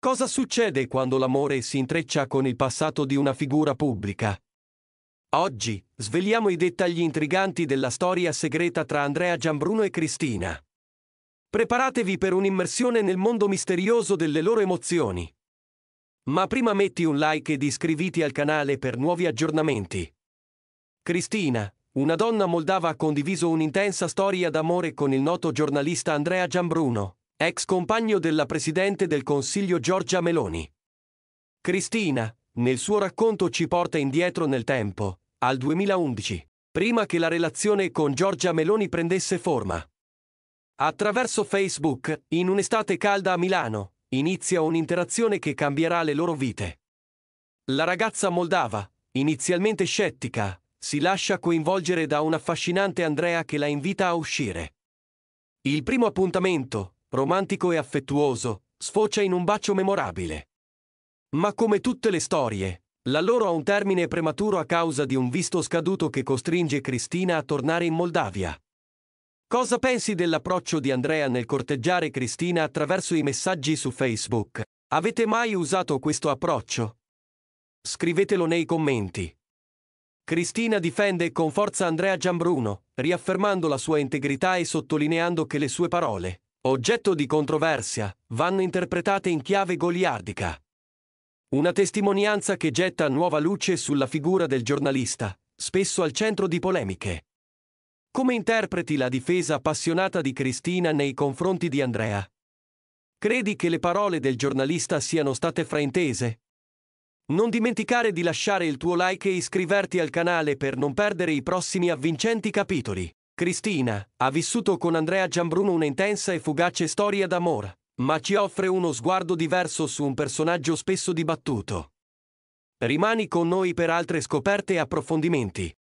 Cosa succede quando l'amore si intreccia con il passato di una figura pubblica? Oggi sveliamo i dettagli intriganti della storia segreta tra Andrea Gianbruno e Cristina. Preparatevi per un'immersione nel mondo misterioso delle loro emozioni. Ma prima metti un like ed iscriviti al canale per nuovi aggiornamenti. Cristina, una donna moldava ha condiviso un'intensa storia d'amore con il noto giornalista Andrea Gianbruno, ex compagno della Presidente del Consiglio Giorgia Meloni. Cristina, nel suo racconto ci porta indietro nel tempo, al 2011, prima che la relazione con Giorgia Meloni prendesse forma. Attraverso Facebook, in un'estate calda a Milano, inizia un'interazione che cambierà le loro vite. La ragazza moldava, inizialmente scettica, si lascia coinvolgere da un affascinante Andrea che la invita a uscire. Il primo appuntamento, romantico e affettuoso, sfocia in un bacio memorabile. Ma come tutte le storie, la loro ha un termine prematuro a causa di un visto scaduto che costringe Cristina a tornare in Moldavia. Cosa pensi dell'approccio di Andrea nel corteggiare Cristina attraverso i messaggi su Facebook? Avete mai usato questo approccio? Scrivetelo nei commenti. Cristina difende con forza Andrea Gianbruno, riaffermando la sua integrità e sottolineando che le sue parole oggetto di controversia, vanno interpretate in chiave goliardica. Una testimonianza che getta nuova luce sulla figura del giornalista, spesso al centro di polemiche. Come interpreti la difesa appassionata di Cristina nei confronti di Andrea? Credi che le parole del giornalista siano state fraintese? Non dimenticare di lasciare il tuo like e iscriverti al canale per non perdere i prossimi avvincenti capitoli. Cristina ha vissuto con Andrea Giambruno un'intensa e fugace storia d'amore, ma ci offre uno sguardo diverso su un personaggio spesso dibattuto. Rimani con noi per altre scoperte e approfondimenti.